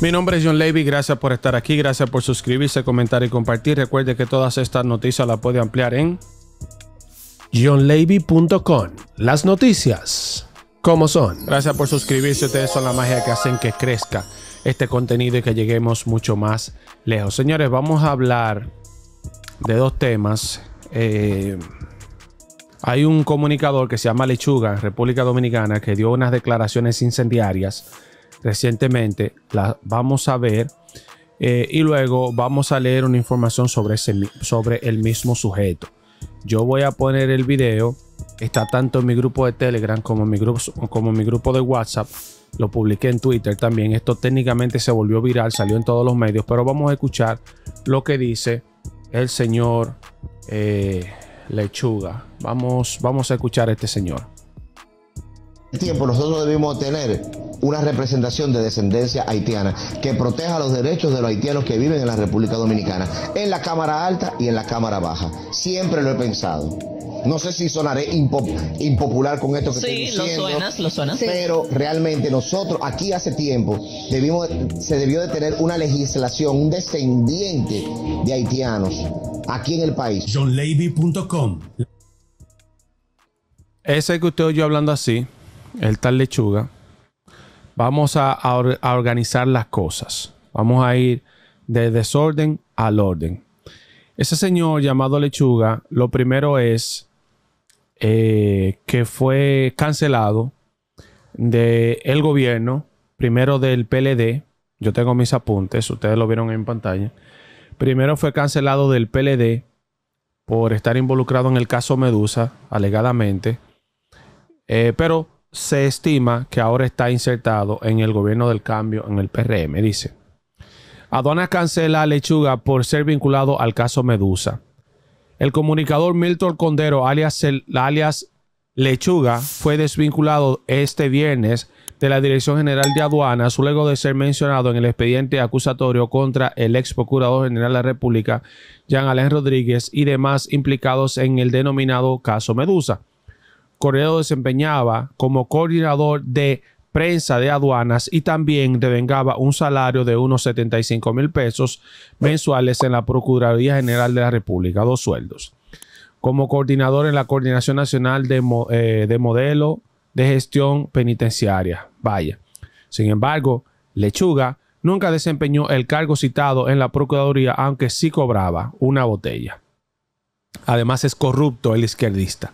Mi nombre es John Levy, gracias por estar aquí, gracias por suscribirse, comentar y compartir. Recuerde que todas estas noticias las puede ampliar en johnlevy.com. Las noticias, como son? Gracias por suscribirse, ustedes son la magia que hacen que crezca este contenido y que lleguemos mucho más lejos. Señores, vamos a hablar de dos temas. Eh, hay un comunicador que se llama Lechuga, República Dominicana, que dio unas declaraciones incendiarias recientemente, la vamos a ver eh, y luego vamos a leer una información sobre, sobre el mismo sujeto. Yo voy a poner el video, está tanto en mi grupo de Telegram como en mi grupo, como mi grupo de WhatsApp. Lo publiqué en Twitter también. Esto técnicamente se volvió viral, salió en todos los medios, pero vamos a escuchar lo que dice el señor eh, Lechuga. Vamos, vamos a escuchar a este señor. El Tiempo nosotros debemos tener una representación de descendencia haitiana que proteja los derechos de los haitianos que viven en la República Dominicana, en la Cámara Alta y en la Cámara Baja. Siempre lo he pensado. No sé si sonaré impopular con esto que estoy diciendo. Sí, lo suenas, lo suenas. Pero realmente nosotros aquí hace tiempo debimos, se debió de tener una legislación, un descendiente de haitianos aquí en el país. JohnLevy.com Ese que usted oyó hablando así, el tal lechuga, Vamos a, organizar las cosas. Vamos a ir de desorden al orden. Ese señor llamado Lechuga, lo primero es eh, que fue cancelado del gobierno, primero del PLD. Yo tengo mis apuntes, ustedes lo vieron en pantalla. Primero fue cancelado del PLD por estar involucrado en el caso Medusa, alegadamente. Eh, pero se estima que ahora está insertado en el gobierno del cambio en el PRM. Dice, aduana cancela a Lechuga por ser vinculado al caso Medusa. El comunicador Milton Condero, alias, alias Lechuga, fue desvinculado este viernes de la Dirección General de Aduanas luego de ser mencionado en el expediente acusatorio contra el ex Procurador General de la República, Jean Alain Rodríguez, y demás implicados en el denominado caso Medusa. Correo desempeñaba como coordinador de prensa de aduanas y también devengaba un salario de unos 75 mil pesos mensuales en la Procuraduría General de la República, dos sueldos. Como coordinador en la Coordinación Nacional eh, de Modelo de Gestión Penitenciaria. Vaya. Sin embargo, Lechuga nunca desempeñó el cargo citado en la Procuraduría, aunque sí cobraba una botella. Además es corrupto el izquierdista.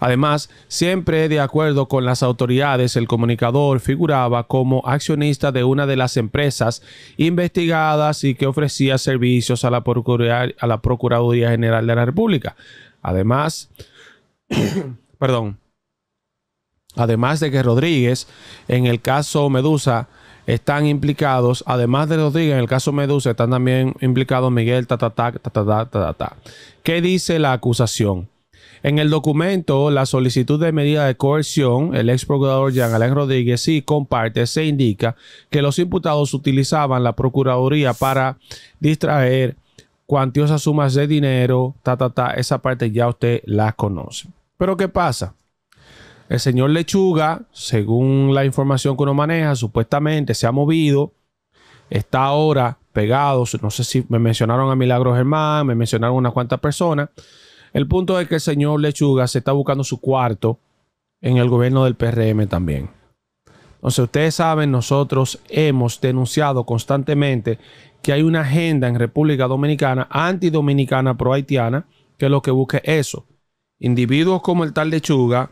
Además, siempre de acuerdo con las autoridades, el comunicador figuraba como accionista de una de las empresas investigadas y que ofrecía servicios a la, Procuraduría General de la República. Además, perdón, además de que Rodríguez, en el caso Medusa, están implicados, además de Rodríguez, en el caso Medusa, están también implicados Miguel, ta, ta, ta, ¿Qué dice la acusación? En el documento, la solicitud de medida de coerción, el ex procurador Jean Alain Rodríguez sí comparte, se indica que los imputados utilizaban la Procuraduría para distraer cuantiosas sumas de dinero, ta, ta, ta, esa parte ya usted la conoce. Pero ¿qué pasa? El señor Lechuga, según la información que uno maneja, supuestamente se ha movido, está ahora pegado, no sé si me mencionaron a Milagro Germán, me mencionaron unas cuantas personas el punto es que el señor Lechuga se está buscando su cuarto en el gobierno del PRM también. Entonces, ustedes saben, nosotros hemos denunciado constantemente que hay una agenda en República Dominicana, antidominicana, pro-haitiana, que es lo que busca eso. Individuos como el tal Lechuga,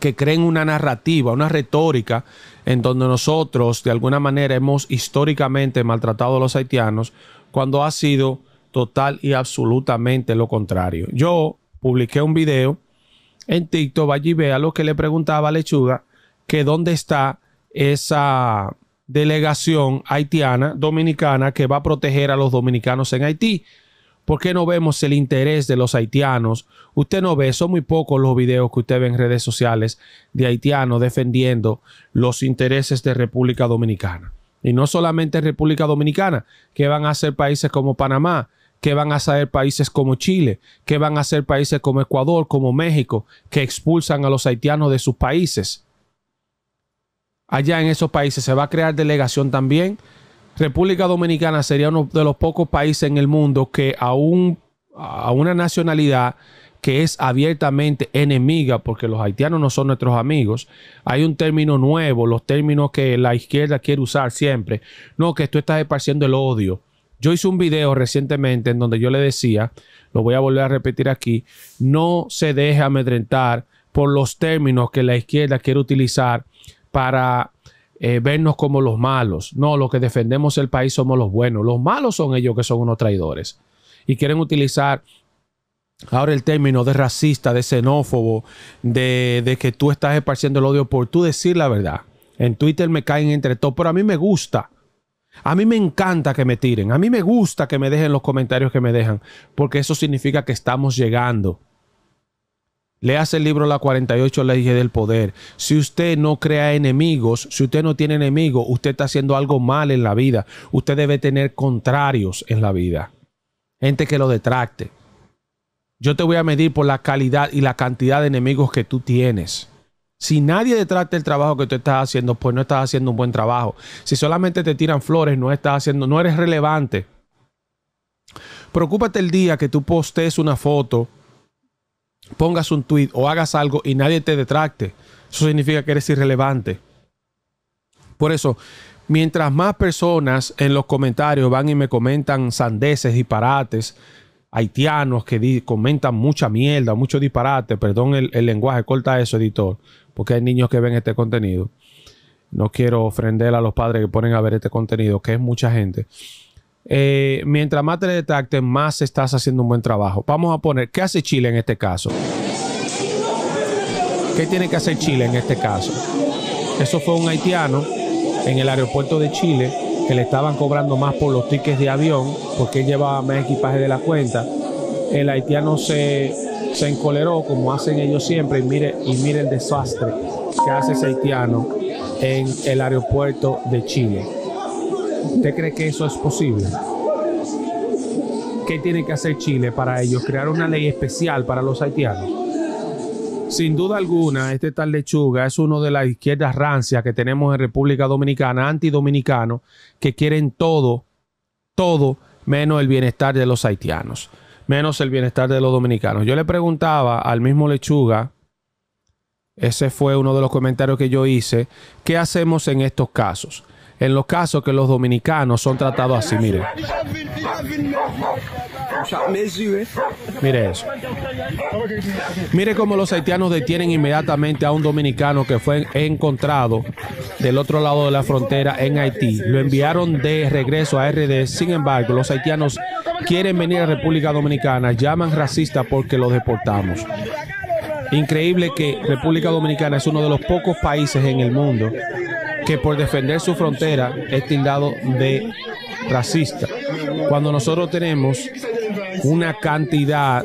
que creen una narrativa, una retórica, en donde nosotros de alguna manera hemos históricamente maltratado a los haitianos, cuando ha sido total y absolutamente lo contrario. Yo publiqué un video en TikTok, allí vea lo que le preguntaba a Lechuga, que dónde está esa delegación haitiana, dominicana, que va a proteger a los dominicanos en Haití. ¿Por qué no vemos el interés de los haitianos? Usted no ve, son muy pocos los videos que usted ve en redes sociales de haitianos defendiendo los intereses de República Dominicana. Y no solamente República Dominicana, que van a ser países como Panamá, ¿Qué van a ser países como Chile? ¿Qué van a hacer países como Ecuador, como México, que expulsan a los haitianos de sus países? Allá en esos países se va a crear delegación también. República Dominicana sería uno de los pocos países en el mundo que a, a una nacionalidad que es abiertamente enemiga, porque los haitianos no son nuestros amigos. Hay un término nuevo, los términos que la izquierda quiere usar siempre. No, que tú estás esparciendo el odio. Yo hice un video recientemente en donde yo le decía, lo voy a volver a repetir aquí, no se deje amedrentar por los términos que la izquierda quiere utilizar para eh, vernos como los malos. No, los que defendemos el país somos los buenos. Los malos son ellos que son unos traidores. Y quieren utilizar ahora el término de racista, de xenófobo, de, que tú estás esparciendo el odio por tú decir la verdad. En Twitter me caen entre todos, pero a mí me gusta a mí me encanta que me tiren, a mí me gusta que me dejen los comentarios que me dejan, porque eso significa que estamos llegando. Le el libro La 48 Leyes del Poder. Si usted no crea enemigos, si usted no tiene enemigos, usted está haciendo algo mal en la vida. Usted debe tener contrarios en la vida. Gente que lo detracte. Yo te voy a medir por la calidad y la cantidad de enemigos que tú tienes. Si nadie detracte el trabajo que tú estás haciendo, pues no estás haciendo un buen trabajo. Si solamente te tiran flores, no estás haciendo, no eres relevante. Preocúpate el día que tú postees una foto, pongas un tweet o hagas algo y nadie te detracte. Eso significa que eres irrelevante. Por eso, mientras más personas en los comentarios van y me comentan sandeces, disparates, haitianos que comentan mucha mierda, mucho disparate, perdón el, el lenguaje, corta eso, editor porque hay niños que ven este contenido. No quiero ofender a los padres que ponen a ver este contenido, que es mucha gente. Eh, mientras más te detecten, más estás haciendo un buen trabajo. Vamos a poner, ¿qué hace Chile en este caso? ¿Qué tiene que hacer Chile en este caso? Eso fue un haitiano en el aeropuerto de Chile que le estaban cobrando más por los tickets de avión porque él llevaba más equipaje de la cuenta. El haitiano se se encoleró como hacen ellos siempre y mire, y el desastre que hace ese haitiano en el aeropuerto de Chile. ¿Usted cree que eso es posible? ¿Qué tiene que hacer Chile para ellos? ¿Crear una ley especial para los haitianos? Sin duda alguna, este tal lechuga es uno de las izquierdas rancias que tenemos en República Dominicana, antidominicano, que quieren todo, todo menos el bienestar de los haitianos menos el bienestar de los dominicanos. Yo le preguntaba al mismo Lechuga, ese fue uno de los comentarios que yo hice, ¿qué hacemos en estos casos? En los casos que los dominicanos son tratados así, miren. Mire eso. Mire cómo los haitianos detienen inmediatamente a un dominicano que fue encontrado del otro lado de la frontera en Haití. Lo enviaron de regreso a RD. Sin embargo, los haitianos quieren venir a República Dominicana, llaman racista porque lo deportamos. Increíble que República Dominicana es uno de los pocos países en el mundo que por defender su frontera es tildado de racista. Cuando nosotros tenemos una cantidad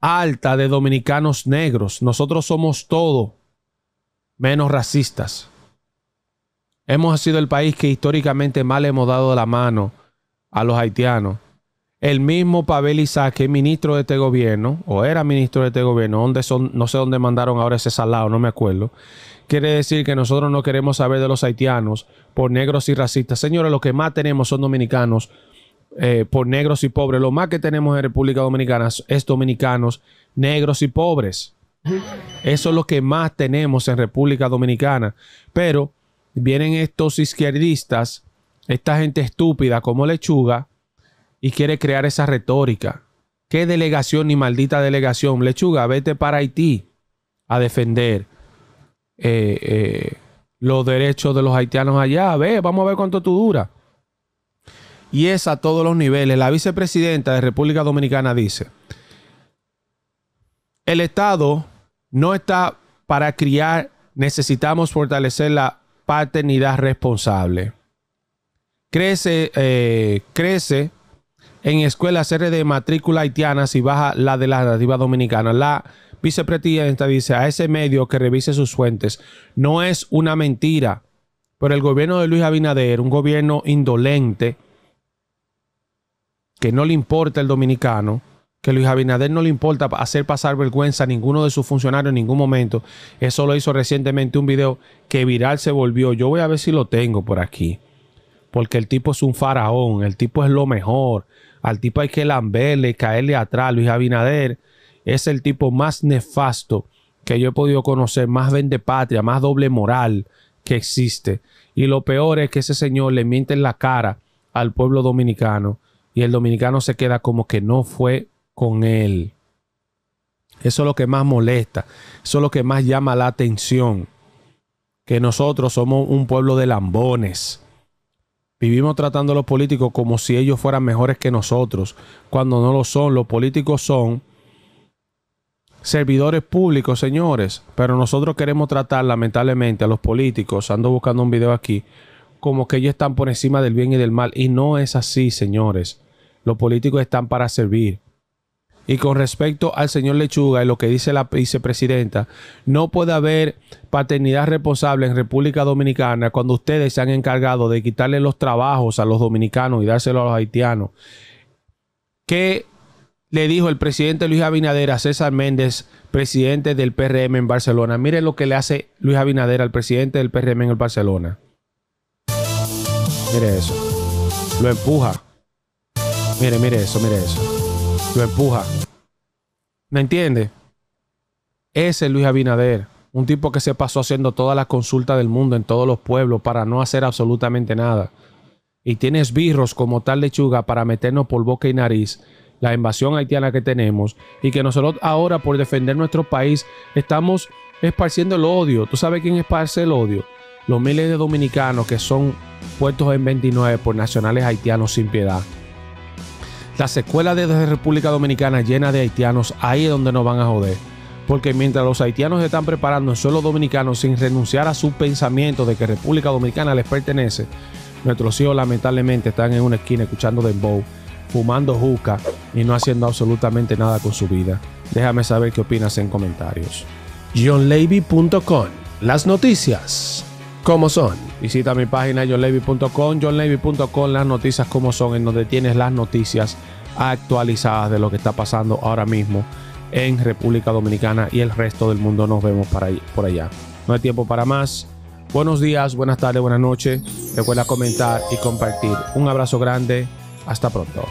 alta de dominicanos negros. Nosotros somos todo menos racistas. Hemos sido el país que históricamente mal hemos dado la mano a los haitianos. El mismo Pavel Isaac, que es ministro de este gobierno, o era ministro de este gobierno, son, no sé dónde mandaron ahora ese salado, no me acuerdo, quiere decir que nosotros no queremos saber de los haitianos por negros y racistas. Señores, lo que más tenemos son dominicanos eh, por negros y pobres. Lo más que tenemos en República Dominicana es dominicanos, negros y pobres. Eso es lo que más tenemos en República Dominicana. Pero vienen estos izquierdistas, esta gente estúpida como lechuga, y quiere crear esa retórica. ¿Qué delegación ni maldita delegación? Lechuga, vete para Haití a defender eh, eh, los derechos de los haitianos allá. Ve, vamos a ver cuánto tú dura y es a todos los niveles. La vicepresidenta de República Dominicana dice, el Estado no está para criar, necesitamos fortalecer la paternidad responsable. Crece, eh, crece en escuelas serie de matrícula haitiana y baja la de la nativa dominicana. La vicepresidenta dice a ese medio que revise sus fuentes. No es una mentira, pero el gobierno de Luis Abinader, un gobierno indolente, que no le importa el dominicano, que Luis Abinader no le importa hacer pasar vergüenza a ninguno de sus funcionarios en ningún momento. Eso lo hizo recientemente un video que viral se volvió. Yo voy a ver si lo tengo por aquí. Porque el tipo es un faraón, el tipo es lo mejor. Al tipo hay que lamberle, caerle atrás. Luis Abinader es el tipo más nefasto que yo he podido conocer, más vende patria, más doble moral que existe. Y lo peor es que ese señor le miente en la cara al pueblo dominicano y el dominicano se queda como que no fue con él. Eso es lo que más molesta, eso es lo que más llama la atención, que nosotros somos un pueblo de lambones. Vivimos tratando a los políticos como si ellos fueran mejores que nosotros, cuando no lo son. Los políticos son servidores públicos, señores, pero nosotros queremos tratar lamentablemente a los políticos, ando buscando un video aquí, como que ellos están por encima del bien y del mal. Y no es así, señores. Los políticos están para servir. Y con respecto al señor Lechuga y lo que dice la vicepresidenta, no puede haber paternidad responsable en República Dominicana cuando ustedes se han encargado de quitarle los trabajos a los dominicanos y dárselo a los haitianos. ¿Qué le dijo el presidente Luis Abinader a César Méndez, presidente del PRM en Barcelona? Mire lo que le hace Luis Abinader al presidente del PRM en el Barcelona. Mire eso. Lo empuja. Mire, mire eso, mire eso. Lo empuja. ¿Me entiende? Ese es Luis Abinader. Un tipo que se pasó haciendo todas las consultas del mundo en todos los pueblos para no hacer absolutamente nada. Y tiene esbirros como tal lechuga para meternos por boca y nariz la invasión haitiana que tenemos y que nosotros ahora por defender nuestro país estamos esparciendo el odio. ¿Tú sabes quién esparce el odio? los miles de dominicanos que son puestos en 29 por nacionales haitianos sin piedad. Las escuelas de República Dominicana llenas de haitianos, ahí es donde nos van a joder. Porque mientras los haitianos están preparando en suelo dominicano sin renunciar a su pensamiento de que República Dominicana les pertenece, nuestros hijos lamentablemente están en una esquina escuchando dembow, fumando juca y no haciendo absolutamente nada con su vida. Déjame saber qué opinas en comentarios. Las noticias ¿Cómo son. Visita mi página johnlevy.com, johnlevy.com, las noticias como son, en donde tienes las noticias actualizadas de lo que está pasando ahora mismo en República Dominicana y el resto del mundo. Nos vemos para, por allá. No hay tiempo para más. Buenos días, buenas tardes, buenas noches. Recuerda comentar y compartir. Un abrazo grande. Hasta pronto.